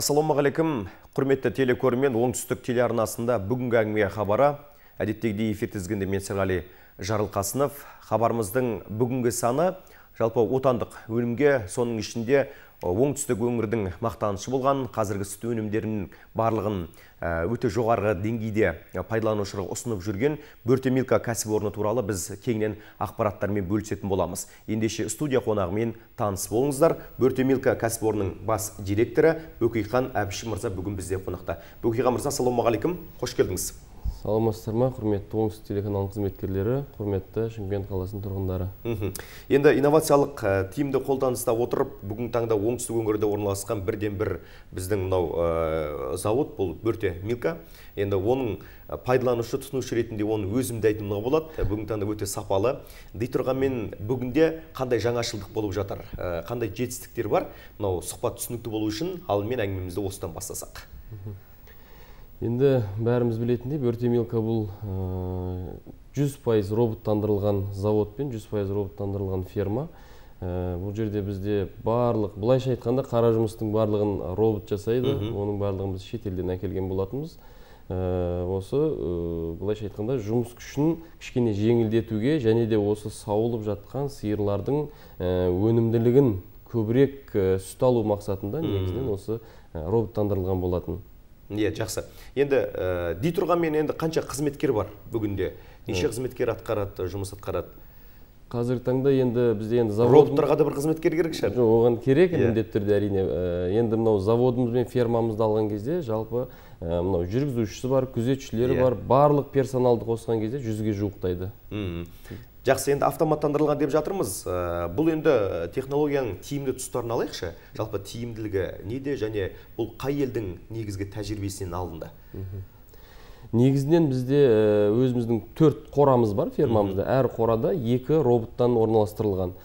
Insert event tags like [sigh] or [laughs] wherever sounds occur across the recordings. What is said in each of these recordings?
ассалаумағалейкум құрметті телекөрермен оңтүстік телеарнасында бүгінгі әңгіме хабары әдеттегідей эфир тізгінде мен серғали жарылқасынов хабарымыздың бүгінгі саны жалпы отандық өнімге соның ішінде оңтүстік өңірдің мақтанышы болған қазіргі сүт өнімдерінің барлығын өте жоғарғы деңгейде пайдаланушыға ұсынып жүрген бөртемилка кәсіпорны туралы біз кеңінен ақпараттармен бөлісетін боламыз ендеше студия қонағымен таныс болыңыздар бөртемилка кәсіпорнының бас директоры бөкейхан әбіш мырза бүгін бізде қонақта бөкейхан мырза ассалаумағалейкум қош келдіңіз саламатсыздар ма құрметті оңтүстік телеканалының қызметкерлері құрметті шымкент қаласының тұрғындары енді инновациялық ә, тиімді қолданыста отырып бүгінгі таңда оңтүстік өңірде орналасқан бірден бір біздің мынау ә, зауыт бұл бөрте милка енді оның пайдаланушы тұтынушы ретінде оны өзім де болады бүгінгі таңда өте сапалы дей тұрғанмен бүгінде қандай жаңашылдық болып жатыр қандай жетістіктер бар мынау сұхбат түсінікті болу үшін алдымен әңгімемізді осыдан бастасақ енді бәріміз білетіндей бөрте бұл э, жүз пайыз роботтандырылған завод пен жүз пайыз роботтандырылған ферма э, бұл жерде бізде барлық былайша айтқанда қара жұмыстың барлығын робот жасайды оның барлығын біз шетелден әкелген болатынбыз э, осы ә, айтқанда жұмыс күшін кішкене жеңілдетуге және де осы сауылып жатқан сиырлардың өнімділігін көбірек сүт алу мақсатында негізінен осы роботтандырылған болатын иә жақсы енді ә, э, дей тұрғанмен енді қанша қызметкер бар бүгінде неше қызметкер атқарады жұмыс атқарады қазіргі таңда енді бізде енді завод роботтарға да бір қызметкер керек шығар жоқ оған керек yeah. Иә. міндетті түрде әрине э, енді мынау заводымыз бен фермамызды алған кезде жалпы э, мынау жүргізушісі бар күзетшілері yeah. Иә. бар барлық персоналды қосқан кезде жүзге жуықтайды -hmm жақсы енді автоматтандырылған деп жатырмыз э, бұл енді э, технологияның тиімді тұстарын алайықшы жалпы тиімділігі неде және бұл қай елдің негізгі тәжірибесінен алынды негізінен бізде э, өзіміздің төрт қорамыз бар фермамызда әр қорада екі роботтан орналастырылған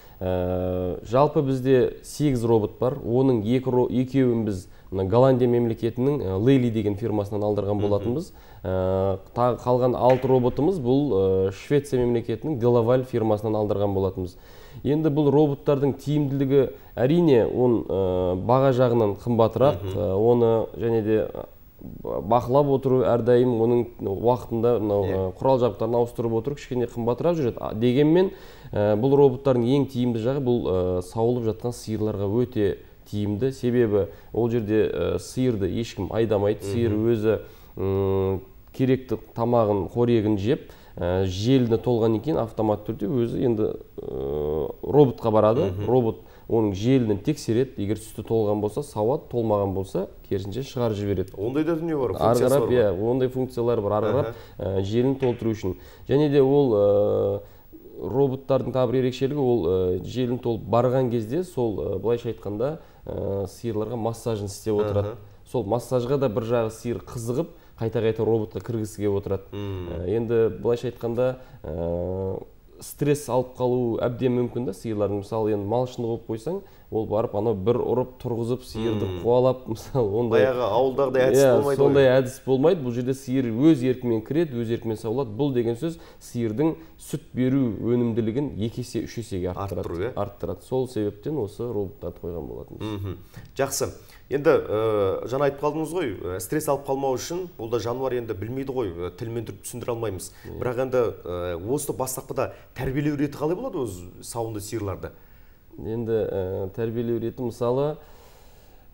жалпы бізде сегіз робот бар оның екі екеуін біз мына голландия мемлекетінің э, лейли деген фирмасынан алдырған болатынбыз э, тағы қалған алты роботымыз бұл э, швеция мемлекетінің делаваль фирмасынан алдырған болатынбыз енді бұл роботтардың тиімділігі әрине оның баға жағынан қымбатырақ оны және де бақылап отыру әрдайым оның уақытында мынау иә. құрал жабдықтарын ауыстырып отыру кішкене қымбатырақ жүреді дегенмен бұл роботтардың ең тиімді жағы бұл сауылып жатқан сиырларға өте тиімді себебі ол жерде ә, сиырды ешкім айдамайды сиыр өзі ұм, керекті тамағын қорегін жеп ә, желіні толғаннан кейін автомат түрде өзі енді ә, роботқа барады робот оның желінін тексереді егер сүті толған болса сауат толмаған болса керісінше шығарып жібереді ондай да дүние бар ары қарап иә ондай функциялар бар ары қарап ә, толтыру үшін және де ол ә, роботтардың тағы бір ерекшелігі ол ә, толып барған кезде сол былайша айтқанда ә, сиырларға массажын істеп отырады сол массажға да бір жағы сиыр қызығып қайта қайта роботқа кіргісі келіп отырады енді былайша айтқанда стресс алып қалу әбден мүмкін да сиырлардың мысалы енді малшыны қойып қойсаң ол барып анау бір ұрып тұрғызып сиырды қуалап мысалы ондай баяғы ауылдағыдай иә, әдіс yeah, болмайды сондай әдіс болмайды бұл жерде сиыр өз еркімен кіреді өз еркімен сауылады бұл деген сөз сиырдың сүт беру өнімділігін екі есе үш есеге арттырады иә. арттырады сол себептен осы роботтарды қойған болатынбыз жақсы енді ә, э, жаңа айтып қалдыңыз ғой э, стресс алып қалмау үшін бұл да жануар енді білмейді ғой ә, тілмен түсіндіре алмаймыз бірақ енді ә, осы бастапқыда тәрбиелеу реті қалай болады өзі сауынды сиырларды енді ә, тәрбиелеу реті мысалы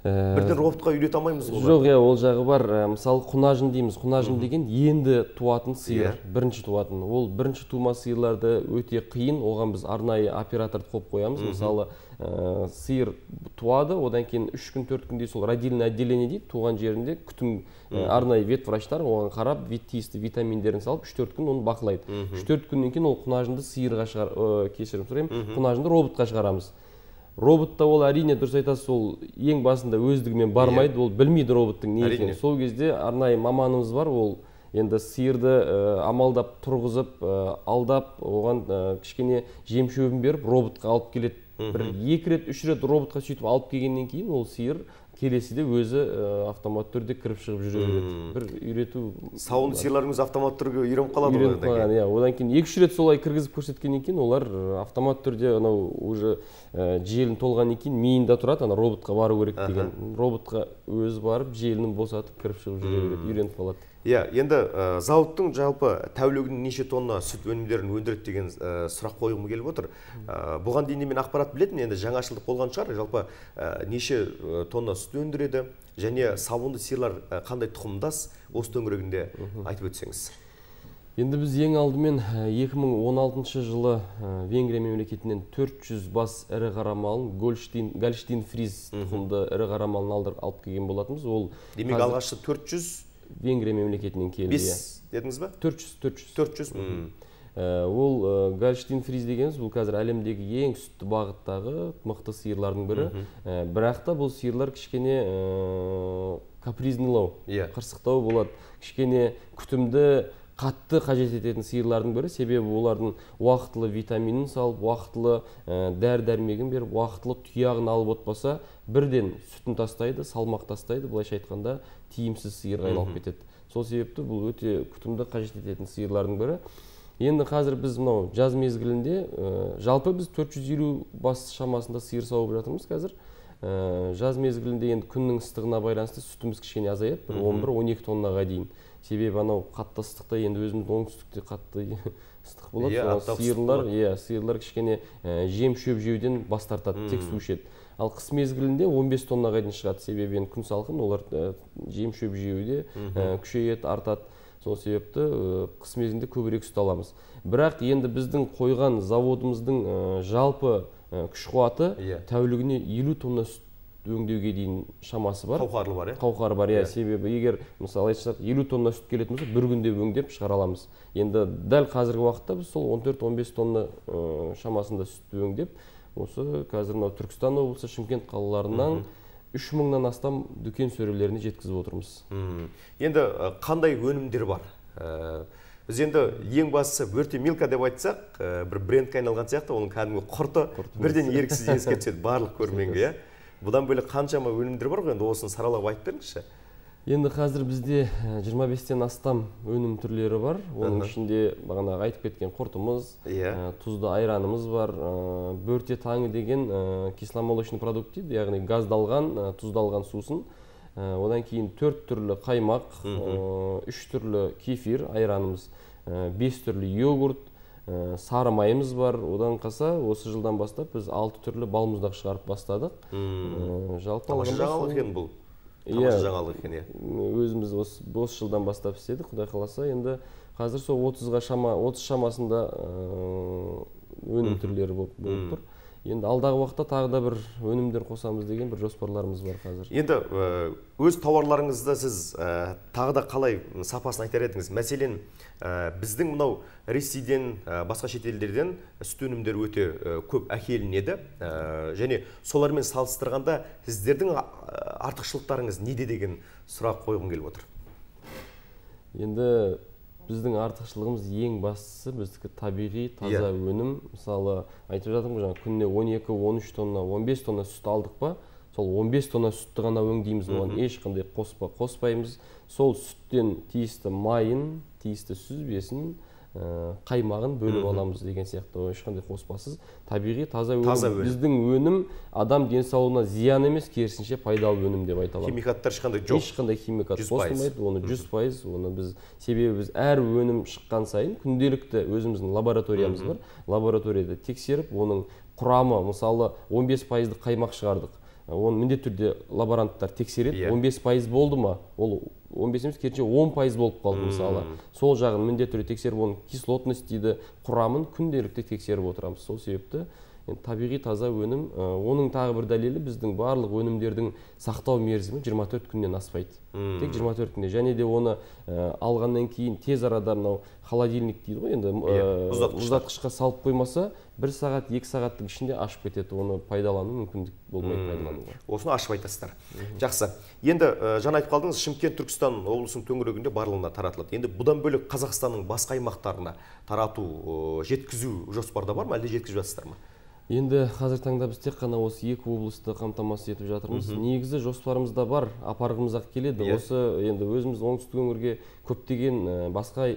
ә, бірден роботқа үйрете алмаймыз ғой жоқ иә ол жағы бар мысалы құнажын дейміз құнажын деген енді туатын сиыр иә. бірінші туатын ол бірінші тума сиырларды өте қиын оған біз арнайы операторды қойып қоямыз мысалы ә, сиыр туады одан кейін үш күн төрт күндей сол родильное отделение дейді туған жерінде күтім ә, арнайы вет врачтар оған қарап вет, тиісті витаминдерін салып үш төрт күн оны бақылайды үш төрт күннен кейін ол құнажынды сиырға шығар ә, кешірім сұраймын құнажынды роботқа шығарамыз роботта ол әрине дұрыс айтасыз ол ең басында өздігімен иә. бармайды ол білмейді роботтың не екенін сол кезде арнайы маманымыз бар ол енді сиырды ә, амалдап тұрғызып ә, алдап оған ә, кішкене жем шөбін беріп роботқа алып келеді бір екі рет үш рет роботқа сөйтіп алып келгеннен кейін ол сиыр келесіде өзі автомат автоматты түрде кіріп шығып жүре береді бір үйрету сауын сиырларыңыз автоматты түрде үйреніп қалады үйреніп қалған иә одан кейін екі үш рет солай кіргізіп көрсеткеннен кейін олар автоматты түрде анау уже желін толғаннан кейін миында тұрады ана роботқа бару керек деген роботқа өзі барып желіні босатып кіріп шығып жүре береді үйреніп қалады иә енді э, зауыттың жалпы тәулігіне неше тонна сүт өнімдерін өндіреді деген э, сұрақ қойғым келіп отыр э, бұған дейін мен ақпарат білетін енді жаңашылдық болған шығар жалпы неше тонна сүт өндіреді және сабынды сиырлар қандай тұқымдас осы төңірегінде айтып өтсеңіз енді біз ең алдымен 2016 жылы венгрия мемлекетінен 400 бас ірі қара малын гольштин фриз тұқымды ірі қара малын алып келген болатынбыз ол демек алғашқы 400 венгрия мемлекетінен келді бес дедіңіз ба төрт жүз төрт жүз төрт жүз э, ол э, гальштин фриз дегеніміз бұл қазір әлемдегі ең сүтті бағыттағы мықты сиырлардың бірі э, бірақ та бұл сиырлар кішкене капризныйлау капризнылау иә қырсықтау болады кішкене күтімді қатты қажет ететін сиырлардың бірі себебі олардың уақытылы витаминін салып уақытылы ә, дәрі дәрмегін беріп уақытылы тұяғын алып отпаса бірден сүтін тастайды салмақ тастайды былайша айтқанда тиімсіз сиырға айналып кетеді сол себепті бұл өте күтімді қажет ететін сиырлардың бірі енді қазір біз мынау жаз мезгілінде ә, жалпы біз 450 бас шамасында сиыр сауып жатырмыз қазір ә, жаз мезгілінде енді күннің ыстығына байланысты сүтіміз кішкене азаяды бір 11-12 тоннаға дейін себебі анау қатты ыстықта енді өзіміз оңтүстікте қатты [laughs] ыстық болады yeah, иә, сол сиырлар иә сиырлар кішкене ә, жем шөп жеуден бас тартады -hmm. тек су ішеді ал қыс мезгілінде 15 тоннаға дейін шығады себебі енді күн салқын олар ә, жем шөп жеуде ә, күшейеді артады сол себепті қыс мезгілінде көбірек сүт аламыз бірақ енді біздің қойған заводымыздың жалпы күш қуаты иә. тәулігіне елу тонна сүт өңдеуге дейін шамасы бар қауқары бар иә қауқары бар иә. иә себебі егер мысалы айтсақ елу тонна сүт келетін болса бір күнде өңдеп шығара аламыз енді дәл қазіргі уақытта біз сол 14-15 тонна ә, шамасында сүтті өңдеп осы қазір мынау түркістан облысы шымкент қалаларынан үш мыңнан астам дүкен сөрелеріне жеткізіп отырмыз -hmm. енді қандай өнімдер бар ә, біз енді ең бастысы бөрте милка деп айтсақ ә, бір брендке айналған сияқты оның кәдімгі құрты, құрты бірден еріксіз еске түседі барлық көрерменге иә бұдан бөлек қаншама өнімдер бар ғой енді осыны саралап айтып беріңізші енді қазір бізде 25-тен астам өнім түрлері бар оның ішінде бағанағы айтып кеткен құртымыз иә тұзды айранымыз бар бөрте таңы деген ә, кисломолочный продукт дейді яғни газдалған ә, тұздалған сусын одан кейін төрт түрлі қаймақ үш түрлі кефир айранымыз бес түрлі йогурт ә, сары майымыз бар одан қаса осы жылдан бастап біз алты түрлі балмұздақ шығарып бастадық э, жалпы жаңалық екен бұл иә жаңалық екен иә өзіміз осы осы жылдан бастап істедік құдай қаласа енді қазір сол отызға шама отыз шамасында э, өнім түрлері болып, болып тұр енді алдағы уақытта тағы да бір өнімдер қосамыз деген бір жоспарларымыз бар қазір енді өз тауарларыңызды сіз ә, тағы да қалай сапасын айтар едіңіз мәселен біздің мынау ресейден басқа шетелдерден сүт өнімдері өте көп әкелінеді және солармен салыстырғанда сіздердің артықшылықтарыңыз неде деген сұрақ қойғым келіп отыр енді біздің артықшылығымыз ең бастысы біздікі табиғи иә. таза yeah. өнім мысалы айтып жатырмын ғой жаңағы күніне 12-13 тонна 15 тонна сүт алдық па сол 15 тонна сүтті ғана өңдейміз mm -hmm. ешқандай қоспа қоспаймыз сол сүттен тиісті майын тиісті сүзбесін Э, қаймағын бөліп аламыз деген сияқты ешқандай қоспасыз табиғи таза өнім таза біздің өнім адам денсаулығына зиян емес керісінше пайдалы өнім деп айта аламыз химикаттар ешқандай жоқ ешқандай химикат қосылмайды оны жүз пайыз оны біз себебі біз әр өнім шыққан сайын күнделікті өзіміздің лабораториямыз бар лабораторияда тексеріп оның құрамы мысалы 15 пайыздық қаймақ шығардық оны міндетті түрде лаборанттар тексереді 15 иә. пайыз болды ма ол он бес емес керісінше он пайыз болып қалды мысалы сол жағын міндетті түрде тексеріп оның кислотность дейді құрамын күнделікті тексеріп отырамыз сол себепті енді табиғи таза өнім ә, оның тағы бір дәлелі біздің барлық өнімдердің сақтау мерзімі 24 күннен аспайды hmm. тек 24 күнде және де оны ә, алғаннан кейін тез арада мынау холодильник дейді ғой енді ә, салып қоймаса бір сағат екі сағаттың ішінде ашып кетеді оны пайдалану мүмкіндік болмайды пайдалануға осыны ашып айтасыздар жақсы енді ә, жаңа айтып қалдыңыз шымкент түркістан облысының төңірегінде барлығына таратылады енді бұдан бөлек қазақстанның басқа аймақтарына тарату жеткізу жоспарда бар ма әлде жеткізіп жатсыздар ма енді қазіргі таңда біз тек қана осы екі облысты қамтамасыз етіп жатырмыз негізі жоспарымызда бар апарғымыз ақ келеді иә. осы енді өзіміз оңтүстік өңірге көптеген басқа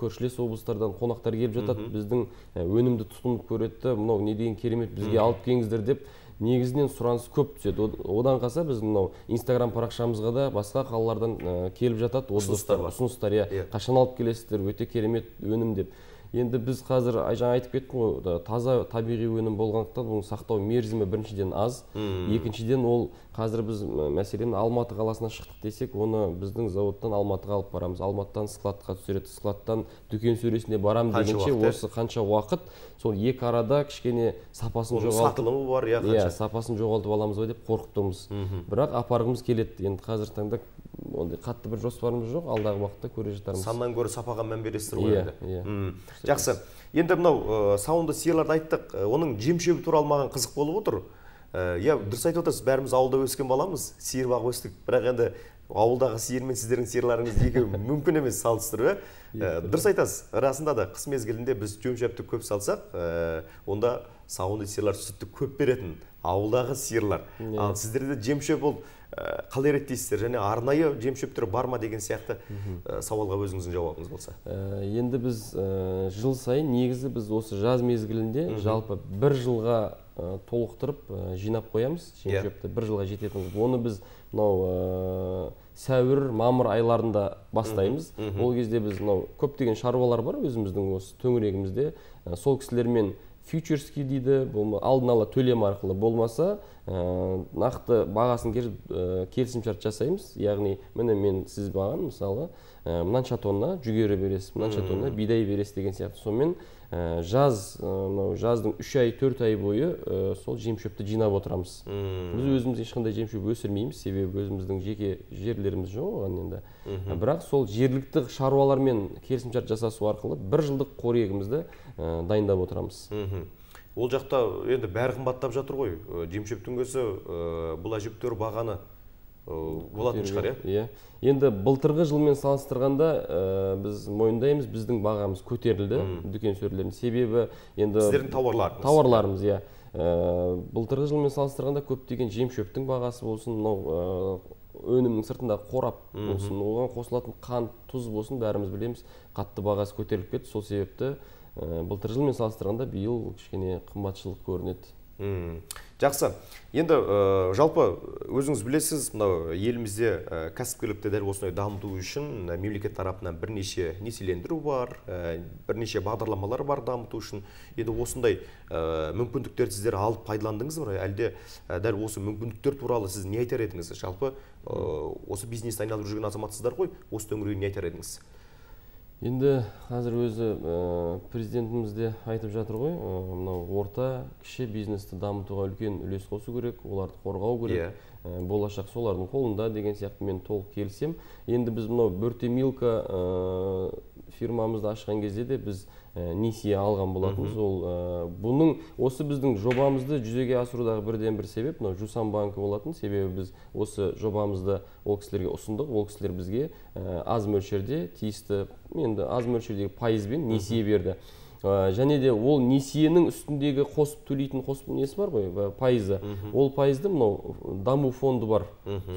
көршілес облыстардан қонақтар келіп жатады біздің өнімді тұтынып көреді мынау не деген керемет бізге алып келіңіздер деп негізінен сұраныс көп түседі одан қалса біз мынау инстаграм парақшамызға да басқа қалалардан келіп жатады ұсыныстар ұсыныстар иә. иә қашан алып келесіздер өте керемет өнім деп енді біз қазір жаңа айтып кеттім ғой таза табиғи өнім болғандықтан оның сақтау мерзімі біріншіден аз екіншіден ол қазір біз мәселен алматы қаласына шықтық десек оны біздің зауыттан алматыға алып барамыз алматыдан складқа түсіреді складтан дүкен сөресіне барамын дегенше осы ә? қанша уақыт сол екі арада кішкене сапасын жоғалтып сатылымы бар иә иә сапасын жоғалтып аламыз ба деп қорқып тұрмыз бірақ апарғымыз келеді енді қазіргі таңда ондай қатты бір жоспарымыз жоқ алдағы уақытта көре жатармыз саннан гөрі сапаға мән бересіздер ғой иә, енді иә жақсы енді мынау саунды сауынды айттық оның жем шөбі туралы маған қызық болып отыр иә дұрыс айтып отырсыз бәріміз ауылда өскен баламыз сиыр бағып өстік бірақ енді ауылдағы сиыр мен сіздердің сиырларыңыз екеуі [laughs] мүмкін емес салыстыру иә э? э, дұрыс айтасыз расында да қыс мезгілінде біз жем көп салсақ онда сауынды сиырлар сүтті көп беретін ауылдағы сиырлар ал сіздерде жем шөп ол Э, қалай реттейсіздер және арнайы жем шөптер бар ма деген сияқты э, сауалға өзіңіздің жауабыңыз болса э, енді біз жыл сайын негізі біз осы жаз мезгілінде жалпы бір жылға толықтырып жинап қоямыз жем иә. бір жылға жететін оны біз мынау сәуір мамыр айларында бастаймыз ол кезде біз мынау көптеген шаруалар бар өзіміздің осы төңірегімізде сол кісілермен фьючерский дейді болма, алдын ала төлем арқылы болмаса ә, нақты бағасын кер, ә, келісімшарт жасаймыз яғни міне мен сіз маған мысалы ә, мынанша тонна жүгері бересіз мынанша тонна бидай бересіз деген сияқты сонымен жаз e, мынау жаздың үш ай төрт ай бойы e, сол жем шөпті жинап отырамыз біз өзіміз ешқандай жем шөп өсірмейміз себебі өзіміздің жеке жерлеріміз жоқ оған енді ә, бірақ сол жергілікті шаруалармен келісімшарт жасасу арқылы бір жылдық қорегімізді ә, дайындап отырамыз ол жақта енді бәрі қымбаттап жатыр ғой жем шөптің өзі бұл әжептәуір бағаны Э, болатын шығар иә иә енді былтырғы жылмен салыстырғанда ә, біз мойындаймыз біздің бағамыз көтерілді дүкен сөрелерінің себебі енді сіздердің тауарларыңыз тауарларымыз иә ә, былтырғы жылмен салыстырғанда көптеген жем шөптің бағасы болсын мынау өнімнің сыртындағы қорап болсын оған қосылатын қант тұз болсын бәріміз білеміз қатты бағасы көтеріліп кетті сол себепті ә, былтырғы жылмен салыстырғанда биыл кішкене қымбатшылық көрінеді жақсы енді ә, жалпы өзіңіз білесіз мынау елімізде ә, кәсіпкерлікті дәл осындай дамыту үшін ә, мемлекет тарапынан бірнеше несиелендіру бар ә, бірнеше бағдарламалар бар дамыту үшін енді осындай ә, мүмкіндіктерді сіздер алып пайдаландыңыз ба әлде ә, дәл осы мүмкіндіктер туралы сіз не айтар едіңіз жалпы ә, осы бизнесті айналып жүрген азаматсыздар ғой осы төңірегінде не айтар едіңіз енді қазір өзі ә, президентіміз де айтып жатыр ғой мынау орта кіші бизнесті дамытуға үлкен үлес қосу керек оларды қорғау керек yeah. ә, иә. болашақ солардың қолында деген сияқты мен толық келісемін енді біз мынау бөртемилка милка фирмамызды ашқан кезде де біз Э, несие алған болатынбыз ол ә, э, бұның осы біздің жобамызды жүзеге асырудағы бірден бір себеп мынау жусан банкі болатын себебі біз осы жобамызды ол кісілерге ұсындық ол кісілер бізге ә, э, аз мөлшерде тиісті енді аз мөлшердегі пайызбен несие берді ә, және де ол несиенің үстіндегі қосып төлейтін қосып несі бар ғой пайызы ол пайызды мынау даму фонды бар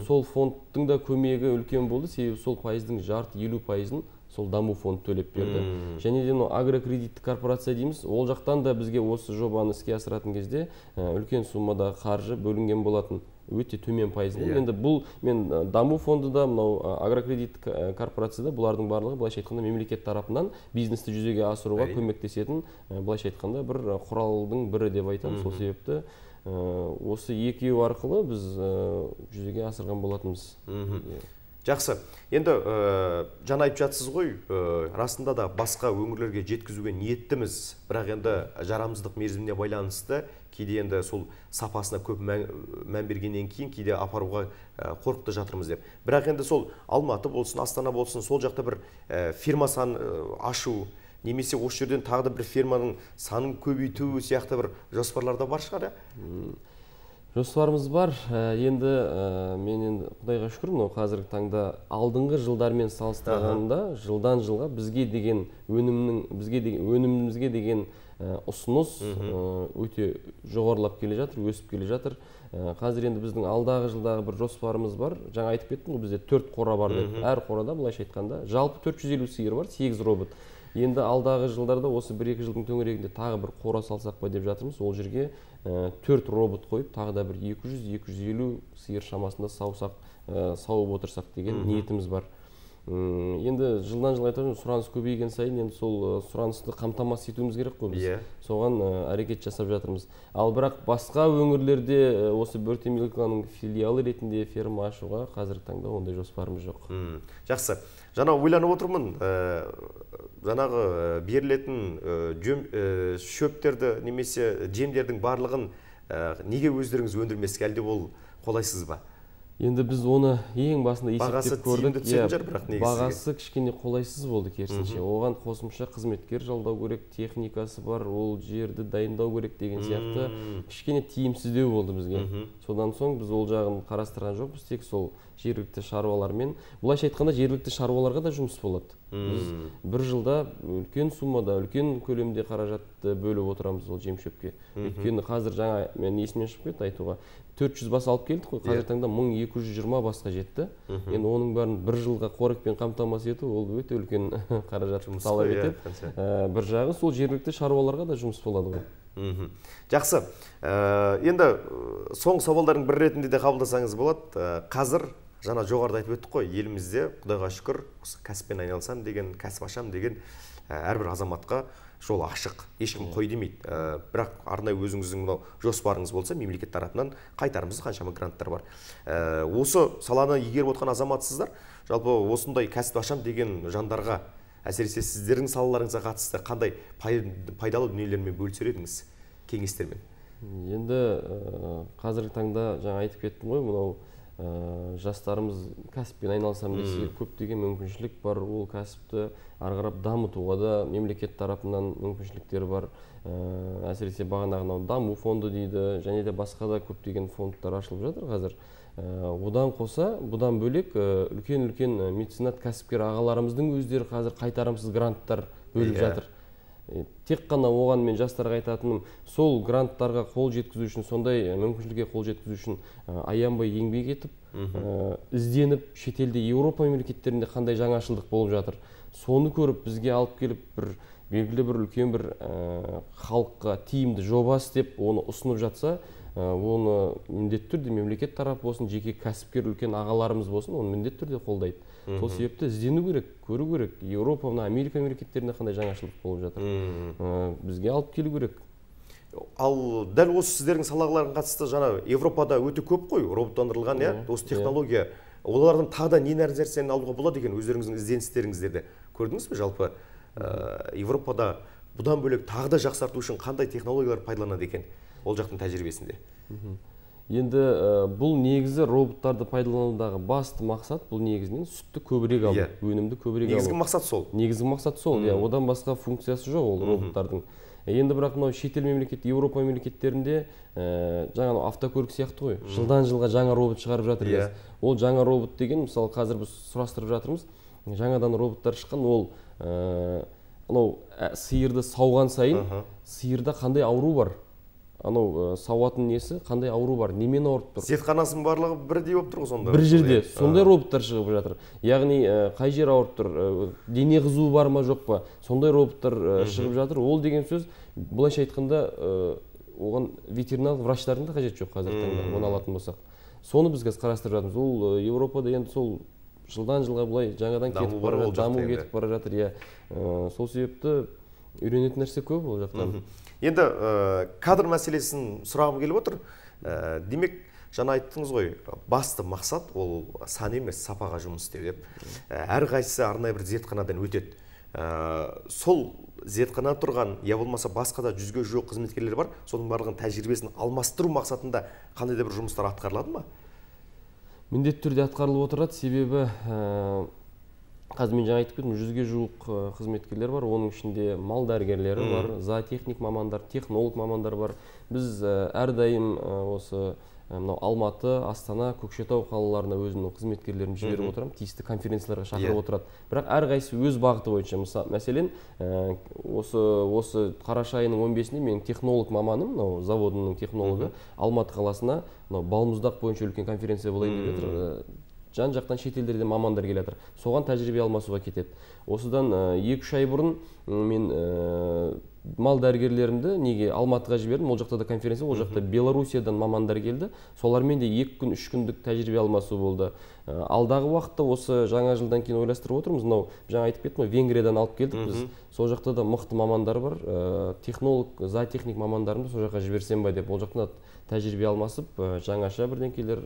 сол фондтың да көмегі үлкен болды себебі сол пайыздың жарты елу пайызын сол даму фонд төлеп берді және де мынау агрокредиттік корпорация дейміз ол жақтан да бізге осы жобаны іске асыратын кезде үлкен суммада қаржы бөлінген болатын өте төмен пайызбен иә. енді бұл мен даму фонды да мынау агрокредиттік корпорация да бұлардың барлығы былайша айтқанда мемлекет тарапынан бизнесті жүзеге асыруға hey. көмектесетін былайша айтқанда бір құралдың бірі деп айтамын mm -hmm. сол себепті осы екеуі арқылы біз жүзеге асырған болатынбыз иә жақсы енді ә, э, жаңа жатсыз ғой ә, расында да басқа өңірлерге жеткізуге ниеттіміз бірақ енді жарамыздық мерзіміне байланысты кейде енді сол сапасына көп мән, бергеннен кейін кейде апаруға ә, жатырмыз деп бірақ енді сол алматы болсын астана болсын сол жақта бір фирма ашу немесе осы жерден тағы да бір фирманың санын көбейту сияқты бір жоспарларда бар шығар иә жоспарымыз бар э, енді ә, мен енді құдайға шүкір мынау қазіргі таңда алдыңғы жылдармен салыстырғанда жылдан жылға бізге деген өнімнің бізге деген өнімімізге деген э, ұсыныс өте жоғарылап келе жатыр өсіп келе жатыр қазір енді біздің алдағы жылдағы бір жоспарымыз бар жаңа айтып кеттім ғой бізде төрт қора бар деп әр қорада былайша айтқанда жалпы 450 сиыр бар 8 робот енді алдағы жылдарда осы бір екі жылдың төңірегінде тағы бір қора салсақ па деп жатырмыз ол жерге э, төрт робот қойып тағы да бір 200-250 сиыр шамасында саусақ э, сауып отырсақ деген ниетіміз бар енді жылдан жылға айтып сұраныс көбейген сайын енді сол сұранысты қамтамасыз етуіміз керек қой біз иә. соған әрекет жасап жатырмыз ал бірақ басқа өңірлерде осы бөрте милканың филиалы ретінде ферма ашуға қазіргі таңда ондай жоспарымыз жоқ жақсы жаңа ойланып отырмын ә, жаңағы берілетін шөптерді немесе жемдердің барлығын неге өздеріңіз өндірмеске әлде ол қолайсыз ба енді біз оны ең басында есептеп көрдік иә, бағасы кішкене қолайсыз болды керісінше оған қосымша қызметкер жалдау керек техникасы бар ол жерді дайындау керек деген сияқты кішкене тиімсіздеу болды бізге содан соң біз ол жағын қарастырған жоқпыз тек сол жергілікті шаруалармен былайша айтқанда жергілікті шаруаларға да жұмыс болады біз бір жылда үлкен суммада үлкен көлемде қаражатты бөліп отырамыз ол жем шөпке өйткені қазір жаңа мен есімнен шығып кетті айтуға 400 бас алып келдік қой қазіргі иә. таңда 1220 басқа жетті енді оның бәрін бір жылға қорекпен қамтамасыз ету ол өте үлкен [laughs] қаражат талап иә, етеді ә, бір жағы сол жергілікті шаруаларға да жұмыс болады ғой мхм жақсы ә, енді соңғы сауалдардың бірі ретінде де қабылдасаңыз болады ә, қазір жаңа жоғарыда айтып өттік қой елімізде құдайға шүкір кәсіппен айналысамын деген кәсіп ашам деген ә, әрбір азаматқа жол ашық ешкім қой демейді ә, бірақ арнайы өзіңіздің мынау жоспарыңыз болса мемлекет тарапынан қайтарымсыз қаншама гранттар бар ә, осы саланы игеріп отқан азаматсыздар жалпы осындай кәсіп ашам деген жандарға әсіресе сіздердің салаларыңызға қатысты қандай пайдалы дүниелермен бөлісер едіңіз кеңестермен енді ә, қазіргі таңда жаңа айтып кеттім ғой мынау ә, жастарымыз кәсіппен айналысамын десе көптеген мүмкіншілік бар ол кәсіпті ары қарап дамытуға да мемлекет тарапынан мүмкіншіліктер бар ә, әсіресе бағанағы мынау даму фонды дейді және де басқа да көптеген фондтар ашылып жатыр қазір ә, одан қоса бұдан бөлек үлкен үлкен меценат кәсіпкер ағаларымыздың өздері қазір қайтарымсыз гранттар бөліп иә. жатыр Э, тек қана оған мен жастарға айтатыным сол гранттарға қол жеткізу үшін сондай э, мүмкіншілікке қол жеткізу үшін э, аянбай еңбек етіп ізденіп шетелде еуропа мемлекеттерінде қандай жаңашылдық болып жатыр соны көріп бізге алып келіп бір белгілі бір үлкен бір халыққа тиімді жоба істеп оны ұсынып жатса Э, оны э, міндетті түрде мемлекет тарапы болсын жеке кәсіпкер үлкен ағаларымыз болсын оны міндетті түрде қолдайды сол себепті іздену керек көру керек еуропа мына америка мемлекеттерінде қандай жаңашылдық болып жатыр э, бізге алып келу керек ал дәл осы сіздердің салаларыңа қатысты жаңағы европада өте көп қой роботтандырылған иә осы иә. технология олардан тағы да не нәрсені алуға болады екен өздеріңіздің ізденістеріңіздерде көрдіңіз бе жалпы ә, европада бұдан бөлек тағы да жақсарту үшін қандай технологиялар пайдаланады екен ол жақтың тәжірибесінде енді бұл негізі роботтарды пайдаланудағы басты мақсат бұл негізінен сүтті көбірек алу yeah. Иә. өнімді көбірек алу негізгі мақсат сол негізгі мақсат сол иә mm -hmm. одан басқа функциясы жоқ ол роботтардың енді бірақ мынау шетел мемлекет еуропа мемлекеттерінде ә, жаңа автокөлік сияқты ғой жылдан жылға жаңа робот шығарып жатыр yeah. Иә. ол жаңа робот деген мысалы қазір біз сұрастырып жатырмыз жаңадан роботтар шыққан ол анау ә, сиырды сауған сайын сиырда қандай ауру бар анау ә, сауатын несі қандай ауру бар немен ауырып тұр зертханасының барлығы бірдей болып тұр ғой сонда бір жерде сондай ә. роботтар шығып жатыр яғни ә, қай жер ауырып тұр ә, дене қызуы бар ма жоқ па сондай роботтар ә, шығып жатыр ол деген сөз былайша айтқанда ә, оған ветеринарлық врачтардың да қажеті жоқ қазіргі таңда оны алатын болсақ соны біз қазір қарастырып жатырмыз ол еуропада енді сол жылдан жылға былай жаңадан кетіп бара жатыр даму кетіп бара жатыр иә э, сол себепті үйренетін нәрсе көп ол жақтан енді ә, кадр мәселесін сұрағым келіп отыр ә, демек жаңа айттыңыз ғой басты мақсат ол сан емес сапаға жұмыс істеу деп әрқайсысы арнайы бір зертханадан өтеді ә, сол зертхана тұрған я иә, болмаса басқа да жүзге жуық қызметкерлер бар соның барлығының тәжірибесін алмастыру мақсатында қандай да бір жұмыстар атқарылады ма міндетті түрде атқарылып отырады себебі ә, қазір мен жаңа айтып кеттім жүзге жуық э, қызметкерлер бар оның ішінде мал дәрігерлері бар зоотехник мамандар технолог мамандар бар біз э, әрдайым осы мынау алматы астана көкшетау қалаларына өзімнің қызметкерлерімді жіберіп отырамын тиісті конференцияларға иә. шақырып yeah. отырады бірақ әрқайсысы өз бағыты бойынша мысалы мәселен ә, осы осы қараша айының он бесінде менің технолог маманым мынау заводының технологы алматы қаласына мынау балмұздақ бойынша үлкен конференция болайын деп жатыр жан жақтан шетелдерден мамандар келе жатыр соған тәжірибе алмасуға кетеді осыдан екі үш ай бұрын мен мал дәрігерлерімді неге алматыға жібердім ол жақта да конференция ол жақта белоруссиядан мамандар келді солармен де екі күн үш күндік тәжірибе алмасу болды э, алдағы уақытта осы жаңа жылдан кейін ойластырып отырмыз мынау жаңа айтып кеттім ғой венгриядан алып келдік біз сол жақта да мықты мамандар бар э, технолог зоотехник мамандарымды сол жаққа жіберсем ба деп ол жақтан тәжірибе алмасып ә, жаңаша бірдеңкелер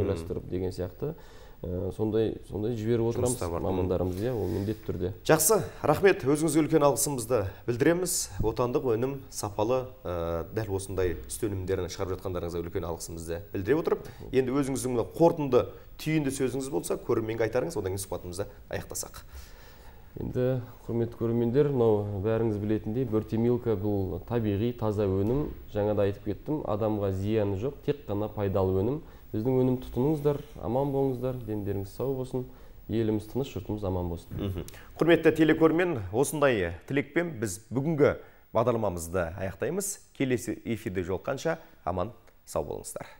ойластырып деген сияқты Э, сондай сондай жіберіп отырамыз мамандарымыз иә ол міндетті түрде жақсы рахмет өзіңізге үлкен алғысымызды білдіреміз отандық өнім сапалы ә, дәл осындай сүт өнімдерін шығарып жатқандарыңызға үлкен алғысымызды білдіре отырып енді өзіңіздің мына қорытынды түйінді сөзіңіз болса көрерменге айтарыңыз одан кейін сұхбатымызды аяқтасақ енді құрметті көрермендер мынау бәріңіз білетіндей бөртемилка бұл табиғи таза өнім жаңа да айтып кеттім адамға зияны жоқ тек қана пайдалы өнім біздің өнім тұтыныңыздар аман болыңыздар дендеріңіз сау болсын еліміз тыныш жұртымыз аман болсын құрметті телекөрермен осындай тілекпен біз бүгінгі бағдарламамызды аяқтаймыз келесі эфирде жолыққанша аман сау болыңыздар